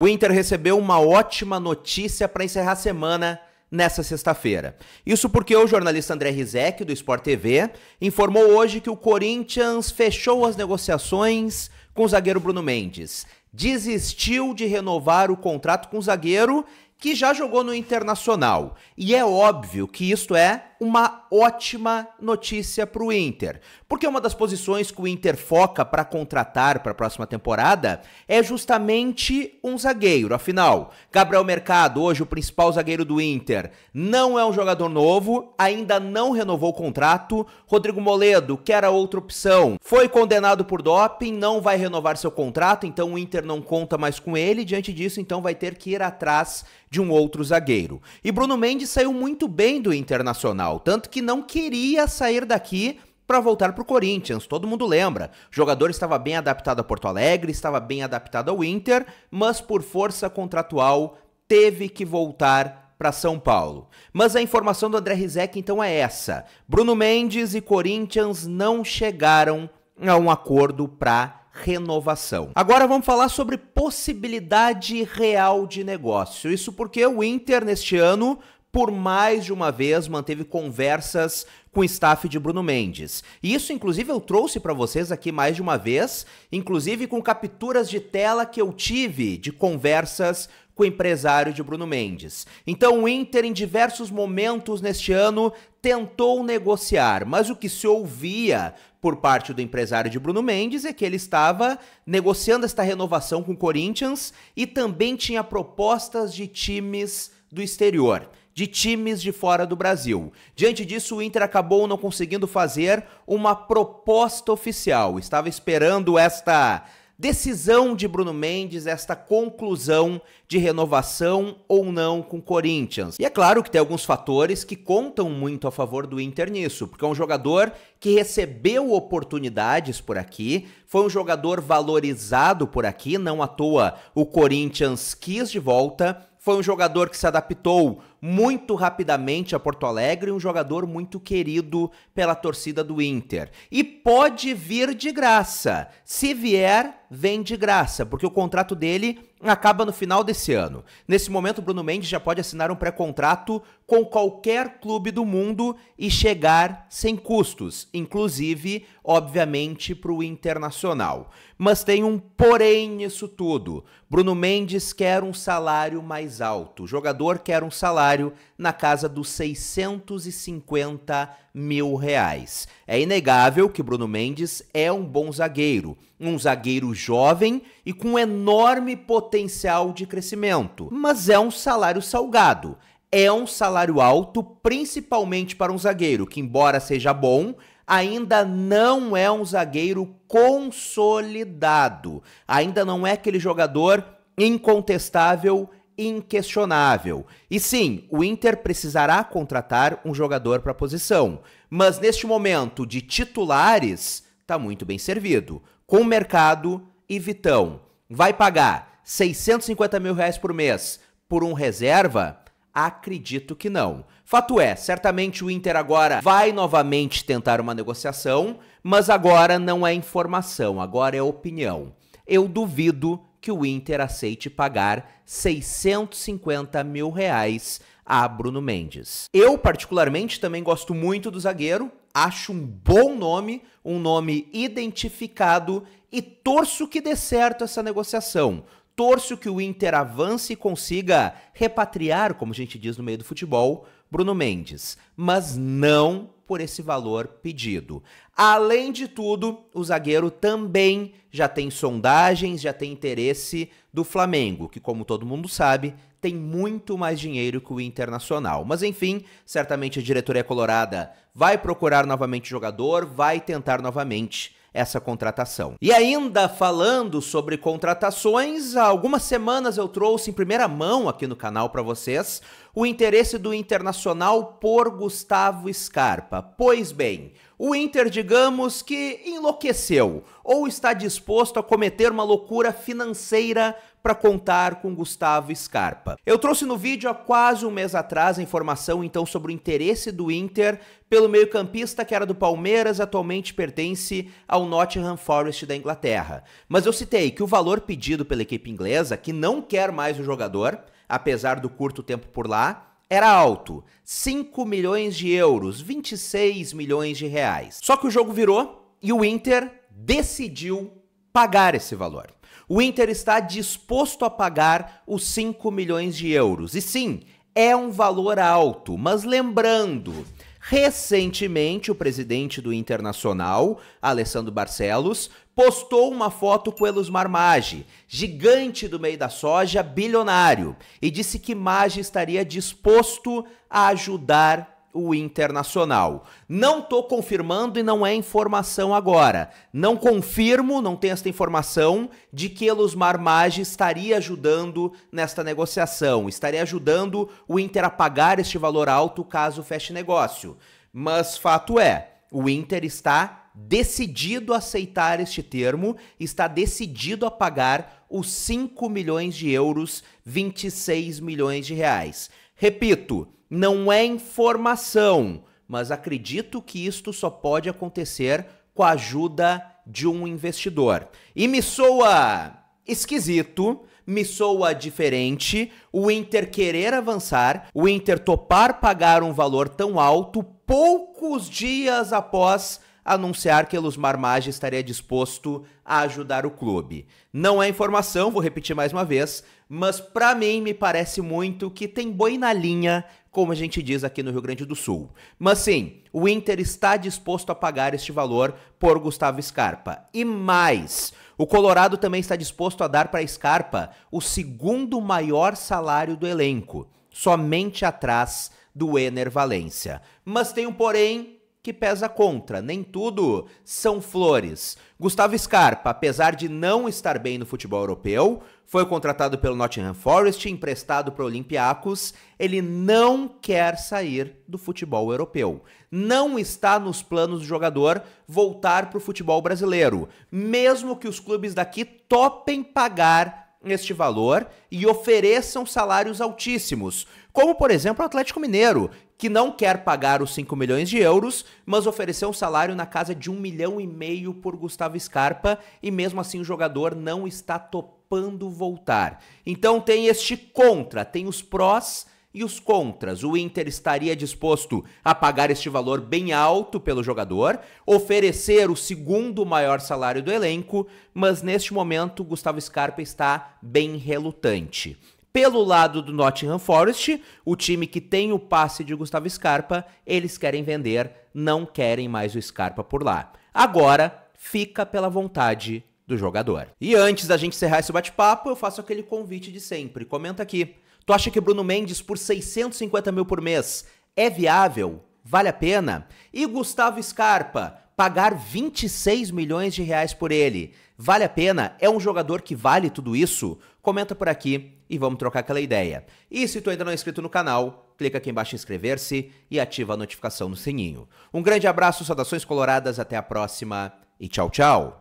O Inter recebeu uma ótima notícia para encerrar a semana nessa sexta-feira. Isso porque o jornalista André Rizek, do Sport TV, informou hoje que o Corinthians fechou as negociações com o zagueiro Bruno Mendes. Desistiu de renovar o contrato com o zagueiro que já jogou no Internacional. E é óbvio que isto é uma ótima notícia para o Inter, porque uma das posições que o Inter foca para contratar para a próxima temporada é justamente um zagueiro. Afinal, Gabriel Mercado, hoje o principal zagueiro do Inter, não é um jogador novo, ainda não renovou o contrato. Rodrigo Moledo, que era outra opção, foi condenado por doping, não vai renovar seu contrato, então o Inter não conta mais com ele. Diante disso, então vai ter que ir atrás de um outro zagueiro. E Bruno Mendes saiu muito bem do Internacional, tanto que não queria sair daqui para voltar para o Corinthians. Todo mundo lembra. O jogador estava bem adaptado a Porto Alegre, estava bem adaptado ao Inter, mas por força contratual teve que voltar para São Paulo. Mas a informação do André Rizek então é essa: Bruno Mendes e Corinthians não chegaram a um acordo para renovação. Agora vamos falar sobre possibilidade real de negócio. Isso porque o Inter, neste ano, por mais de uma vez manteve conversas com o staff de Bruno Mendes. E isso, inclusive, eu trouxe para vocês aqui mais de uma vez, inclusive com capturas de tela que eu tive de conversas com o empresário de Bruno Mendes. Então o Inter, em diversos momentos neste ano, tentou negociar, mas o que se ouvia por parte do empresário de Bruno Mendes é que ele estava negociando esta renovação com o Corinthians e também tinha propostas de times do exterior de times de fora do Brasil. Diante disso, o Inter acabou não conseguindo fazer uma proposta oficial. Estava esperando esta decisão de Bruno Mendes, esta conclusão de renovação ou não com o Corinthians. E é claro que tem alguns fatores que contam muito a favor do Inter nisso, porque é um jogador que recebeu oportunidades por aqui, foi um jogador valorizado por aqui, não à toa o Corinthians quis de volta, foi um jogador que se adaptou muito rapidamente a Porto Alegre, um jogador muito querido pela torcida do Inter. E pode vir de graça. Se vier, vem de graça, porque o contrato dele acaba no final desse ano. Nesse momento, Bruno Mendes já pode assinar um pré-contrato com qualquer clube do mundo e chegar sem custos, inclusive, obviamente, para o internacional. Mas tem um porém nisso tudo. Bruno Mendes quer um salário mais alto, o jogador quer um salário salário na casa dos 650 mil reais. É inegável que Bruno Mendes é um bom zagueiro, um zagueiro jovem e com enorme potencial de crescimento, mas é um salário salgado. É um salário alto, principalmente para um zagueiro que, embora seja bom, ainda não é um zagueiro consolidado. Ainda não é aquele jogador incontestável inquestionável. E sim, o Inter precisará contratar um jogador para a posição, mas neste momento de titulares está muito bem servido, com mercado e Vitão. Vai pagar 650 mil reais por mês por um reserva? Acredito que não. Fato é, certamente o Inter agora vai novamente tentar uma negociação, mas agora não é informação, agora é opinião. Eu duvido que o Inter aceite pagar 650 mil reais a Bruno Mendes. Eu, particularmente, também gosto muito do zagueiro, acho um bom nome, um nome identificado e torço que dê certo essa negociação. Torço que o Inter avance e consiga repatriar, como a gente diz no meio do futebol, Bruno Mendes. Mas não por esse valor pedido. Além de tudo, o zagueiro também já tem sondagens, já tem interesse do Flamengo, que, como todo mundo sabe, tem muito mais dinheiro que o Internacional. Mas enfim, certamente a diretoria colorada vai procurar novamente o jogador, vai tentar novamente essa contratação. E ainda falando sobre contratações, há algumas semanas eu trouxe em primeira mão aqui no canal para vocês o interesse do Internacional por Gustavo Scarpa. Pois bem, o Inter, digamos que enlouqueceu ou está disposto a cometer uma loucura financeira para contar com Gustavo Scarpa. Eu trouxe no vídeo há quase um mês atrás a informação então sobre o interesse do Inter pelo meio-campista que era do Palmeiras, atualmente pertence ao Nottingham Forest da Inglaterra. Mas eu citei que o valor pedido pela equipe inglesa, que não quer mais o jogador, apesar do curto tempo por lá, era alto, 5 milhões de euros, 26 milhões de reais. Só que o jogo virou e o Inter decidiu pagar esse valor o Inter está disposto a pagar os 5 milhões de euros. E sim, é um valor alto, mas lembrando, recentemente o presidente do Internacional, Alessandro Barcelos, postou uma foto com Elusmar Maggi, gigante do meio da soja, bilionário, e disse que Maggi estaria disposto a ajudar o Internacional. Não estou confirmando e não é informação agora. Não confirmo, não tenho esta informação de que Elos Maggi estaria ajudando nesta negociação, estaria ajudando o Inter a pagar este valor alto caso feche negócio. Mas fato é, o Inter está decidido a aceitar este termo, está decidido a pagar os 5 milhões de euros, 26 milhões de reais. Repito, não é informação, mas acredito que isto só pode acontecer com a ajuda de um investidor. E me soa esquisito, me soa diferente o Inter querer avançar, o Inter topar pagar um valor tão alto poucos dias após anunciar que Elusmar Maggi estaria disposto a ajudar o clube. Não é informação, vou repetir mais uma vez, mas para mim me parece muito que tem boi na linha como a gente diz aqui no Rio Grande do Sul. Mas sim, o Inter está disposto a pagar este valor por Gustavo Scarpa. E mais, o Colorado também está disposto a dar para Scarpa o segundo maior salário do elenco, somente atrás do Ener Valência. Mas tem um porém que pesa contra. Nem tudo são flores. Gustavo Scarpa, apesar de não estar bem no futebol europeu, foi contratado pelo Nottingham Forest, emprestado para o Olympiacos. Ele não quer sair do futebol europeu. Não está nos planos do jogador voltar para o futebol brasileiro, mesmo que os clubes daqui topem pagar este valor e ofereçam salários altíssimos, como por exemplo o Atlético Mineiro, que não quer pagar os 5 milhões de euros, mas ofereceu um salário na casa de 1 milhão e meio por Gustavo Scarpa, e mesmo assim o jogador não está topando voltar. Então tem este contra, tem os prós e os contras. O Inter estaria disposto a pagar este valor bem alto pelo jogador, oferecer o segundo maior salário do elenco, mas neste momento Gustavo Scarpa está bem relutante. Pelo lado do Nottingham Forest, o time que tem o passe de Gustavo Scarpa, eles querem vender, não querem mais o Scarpa por lá. Agora fica pela vontade do jogador. E antes da gente encerrar esse bate-papo, eu faço aquele convite de sempre. Comenta aqui. Tu acha que Bruno Mendes por 650 mil por mês é viável? Vale a pena? E Gustavo Scarpa, pagar 26 milhões de reais por ele? Vale a pena? É um jogador que vale tudo isso? Comenta por aqui e vamos trocar aquela ideia. E se tu ainda não é inscrito no canal, clica aqui embaixo em inscrever-se e ativa a notificação no sininho. Um grande abraço, saudações coloradas, até a próxima e tchau, tchau!